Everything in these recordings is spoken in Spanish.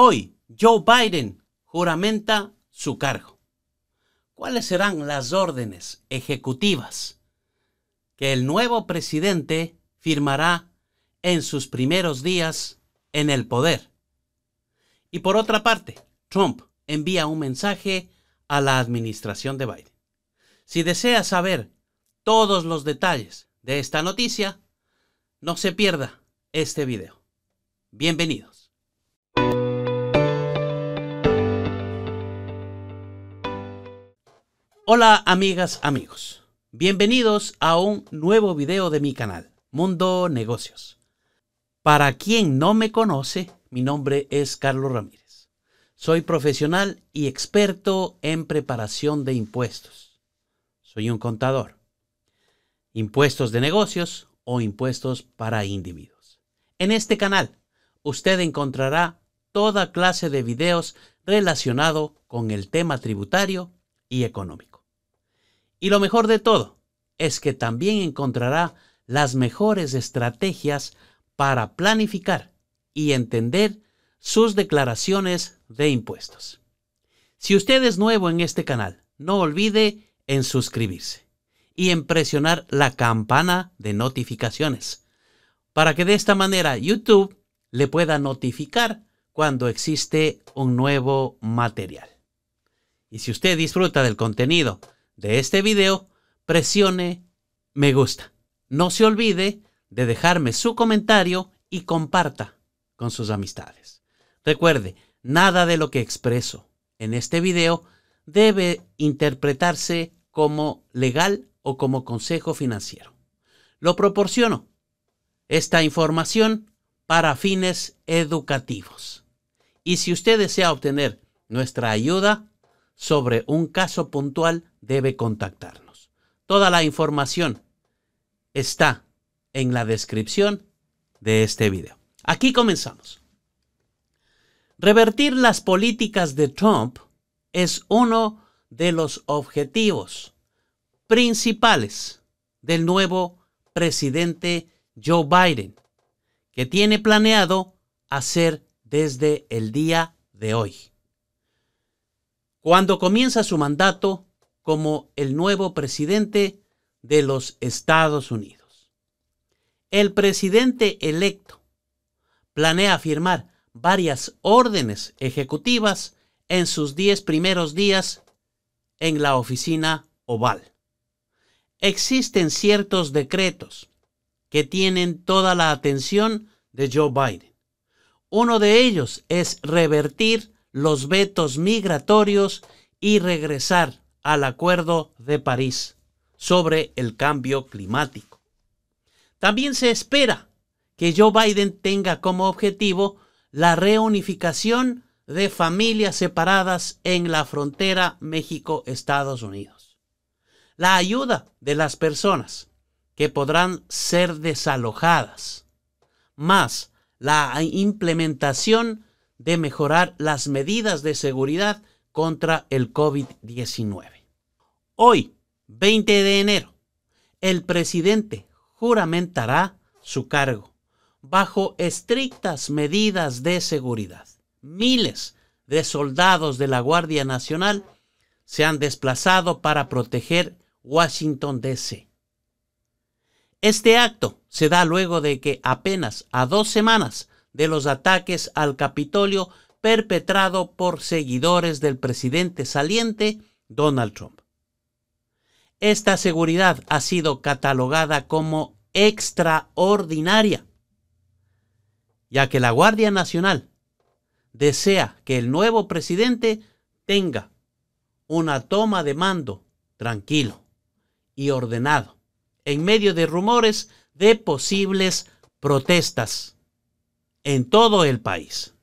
Hoy Joe Biden juramenta su cargo. ¿Cuáles serán las órdenes ejecutivas que el nuevo presidente firmará en sus primeros días en el poder? Y por otra parte, Trump envía un mensaje a la administración de Biden. Si desea saber todos los detalles de esta noticia, no se pierda este video. Bienvenidos. Hola amigas, amigos. Bienvenidos a un nuevo video de mi canal, Mundo Negocios. Para quien no me conoce, mi nombre es Carlos Ramírez. Soy profesional y experto en preparación de impuestos. Soy un contador. Impuestos de negocios o impuestos para individuos. En este canal, usted encontrará toda clase de videos relacionado con el tema tributario y económico. Y lo mejor de todo es que también encontrará las mejores estrategias para planificar y entender sus declaraciones de impuestos. Si usted es nuevo en este canal, no olvide en suscribirse y en presionar la campana de notificaciones para que de esta manera YouTube le pueda notificar cuando existe un nuevo material. Y si usted disfruta del contenido de este video, presione me gusta. No se olvide de dejarme su comentario y comparta con sus amistades. Recuerde, nada de lo que expreso en este video debe interpretarse como legal o como consejo financiero. Lo proporciono esta información para fines educativos. Y si usted desea obtener nuestra ayuda, sobre un caso puntual debe contactarnos. Toda la información está en la descripción de este video. Aquí comenzamos. Revertir las políticas de Trump es uno de los objetivos principales del nuevo presidente Joe Biden, que tiene planeado hacer desde el día de hoy cuando comienza su mandato como el nuevo presidente de los Estados Unidos. El presidente electo planea firmar varias órdenes ejecutivas en sus diez primeros días en la oficina oval. Existen ciertos decretos que tienen toda la atención de Joe Biden. Uno de ellos es revertir los vetos migratorios y regresar al Acuerdo de París sobre el cambio climático. También se espera que Joe Biden tenga como objetivo la reunificación de familias separadas en la frontera México-Estados Unidos. La ayuda de las personas que podrán ser desalojadas, más la implementación de mejorar las medidas de seguridad contra el COVID-19. Hoy, 20 de enero, el presidente juramentará su cargo bajo estrictas medidas de seguridad. Miles de soldados de la Guardia Nacional se han desplazado para proteger Washington, D.C. Este acto se da luego de que apenas a dos semanas de los ataques al Capitolio perpetrado por seguidores del presidente saliente Donald Trump. Esta seguridad ha sido catalogada como extraordinaria, ya que la Guardia Nacional desea que el nuevo presidente tenga una toma de mando tranquilo y ordenado en medio de rumores de posibles protestas en todo el país.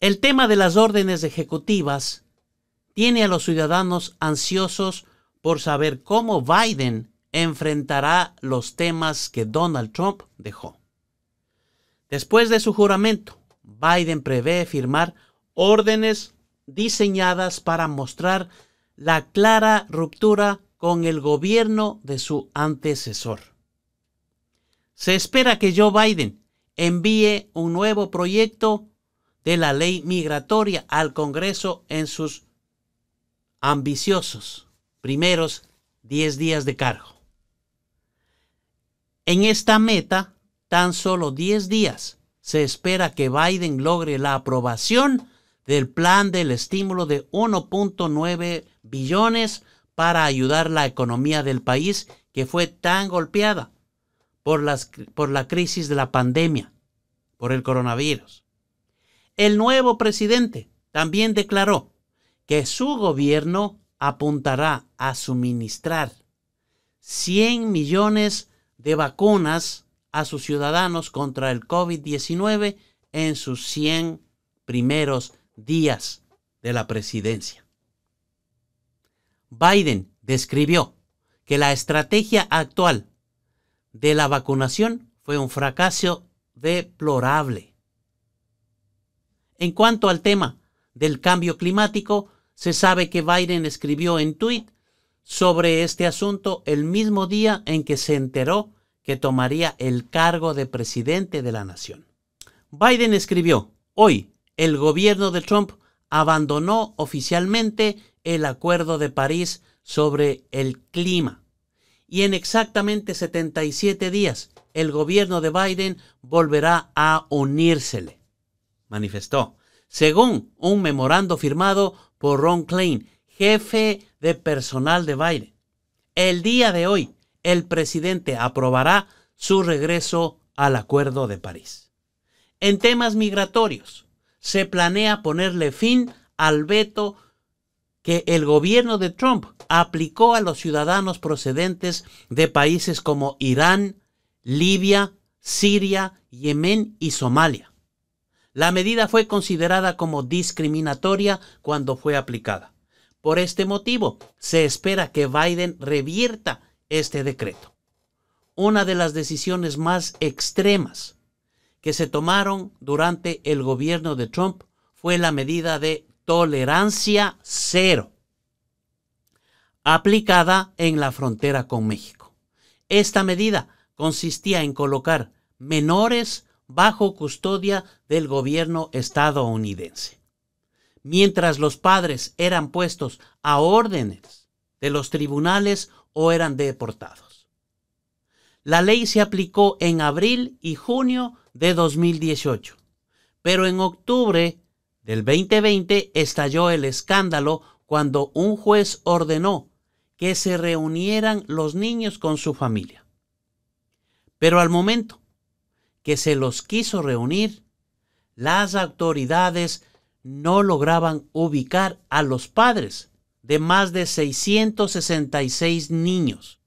El tema de las órdenes ejecutivas tiene a los ciudadanos ansiosos por saber cómo Biden enfrentará los temas que Donald Trump dejó. Después de su juramento, Biden prevé firmar órdenes diseñadas para mostrar la clara ruptura con el gobierno de su antecesor. Se espera que Joe Biden envíe un nuevo proyecto de la ley migratoria al Congreso en sus ambiciosos primeros 10 días de cargo. En esta meta, tan solo 10 días se espera que Biden logre la aprobación del plan del estímulo de 1.9 billones para ayudar la economía del país que fue tan golpeada por, las, por la crisis de la pandemia, por el coronavirus. El nuevo presidente también declaró que su gobierno apuntará a suministrar 100 millones de vacunas a sus ciudadanos contra el COVID-19 en sus 100 primeros días de la presidencia. Biden describió que la estrategia actual de la vacunación fue un fracaso deplorable. En cuanto al tema del cambio climático, se sabe que Biden escribió en Twitter sobre este asunto el mismo día en que se enteró que tomaría el cargo de presidente de la nación. Biden escribió, hoy el gobierno de Trump abandonó oficialmente el Acuerdo de París sobre el clima y en exactamente 77 días el gobierno de Biden volverá a unírsele, manifestó, según un memorando firmado por Ron Klein, jefe de personal de Biden. El día de hoy, el presidente aprobará su regreso al Acuerdo de París. En temas migratorios, se planea ponerle fin al veto que el gobierno de Trump aplicó a los ciudadanos procedentes de países como Irán, Libia, Siria, Yemen y Somalia. La medida fue considerada como discriminatoria cuando fue aplicada. Por este motivo, se espera que Biden revierta este decreto. Una de las decisiones más extremas que se tomaron durante el gobierno de Trump fue la medida de tolerancia cero aplicada en la frontera con México. Esta medida consistía en colocar menores bajo custodia del gobierno estadounidense. Mientras los padres eran puestos a órdenes de los tribunales o eran deportados. La ley se aplicó en abril y junio de 2018, pero en octubre del 2020 estalló el escándalo cuando un juez ordenó que se reunieran los niños con su familia. Pero al momento que se los quiso reunir, las autoridades no lograban ubicar a los padres de más de 666 niños.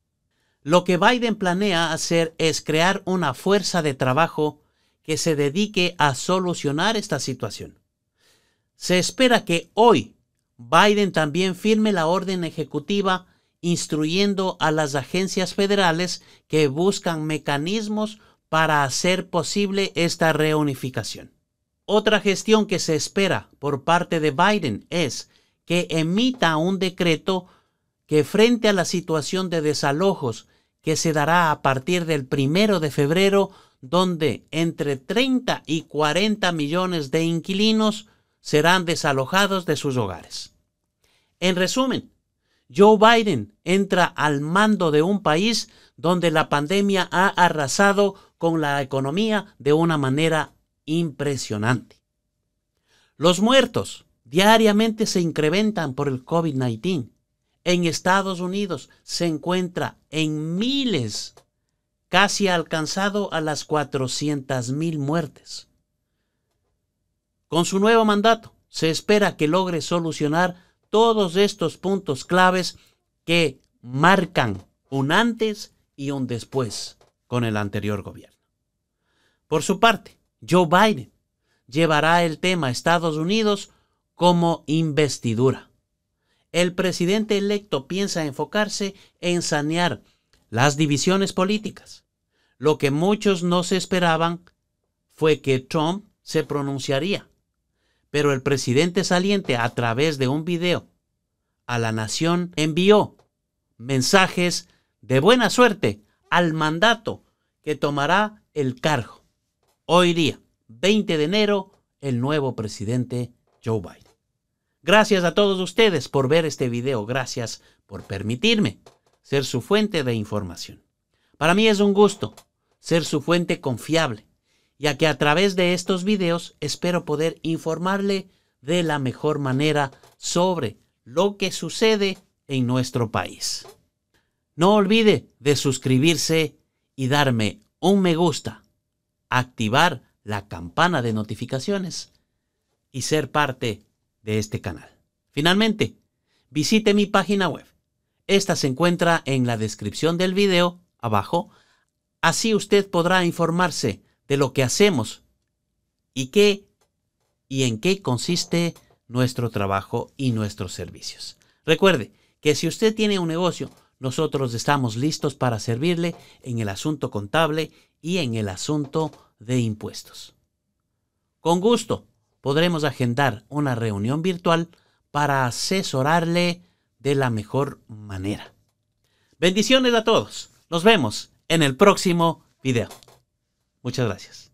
Lo que Biden planea hacer es crear una fuerza de trabajo que se dedique a solucionar esta situación. Se espera que hoy Biden también firme la orden ejecutiva instruyendo a las agencias federales que buscan mecanismos para hacer posible esta reunificación. Otra gestión que se espera por parte de Biden es que emita un decreto que frente a la situación de desalojos que se dará a partir del primero de febrero, donde entre 30 y 40 millones de inquilinos serán desalojados de sus hogares. En resumen, Joe Biden entra al mando de un país donde la pandemia ha arrasado con la economía de una manera impresionante. Los muertos diariamente se incrementan por el COVID-19. En Estados Unidos se encuentra en miles, casi alcanzado a las 400.000 mil muertes. Con su nuevo mandato, se espera que logre solucionar todos estos puntos claves que marcan un antes y un después con el anterior gobierno. Por su parte, Joe Biden llevará el tema Estados Unidos como investidura. El presidente electo piensa enfocarse en sanear las divisiones políticas. Lo que muchos no se esperaban fue que Trump se pronunciaría pero el presidente saliente a través de un video a la nación envió mensajes de buena suerte al mandato que tomará el cargo. Hoy día, 20 de enero, el nuevo presidente Joe Biden. Gracias a todos ustedes por ver este video. Gracias por permitirme ser su fuente de información. Para mí es un gusto ser su fuente confiable ya que a través de estos videos espero poder informarle de la mejor manera sobre lo que sucede en nuestro país. No olvide de suscribirse y darme un me gusta, activar la campana de notificaciones y ser parte de este canal. Finalmente, visite mi página web. Esta se encuentra en la descripción del video abajo. Así usted podrá informarse de lo que hacemos y qué y en qué consiste nuestro trabajo y nuestros servicios. Recuerde que si usted tiene un negocio, nosotros estamos listos para servirle en el asunto contable y en el asunto de impuestos. Con gusto podremos agendar una reunión virtual para asesorarle de la mejor manera. Bendiciones a todos. Nos vemos en el próximo video. Muchas gracias.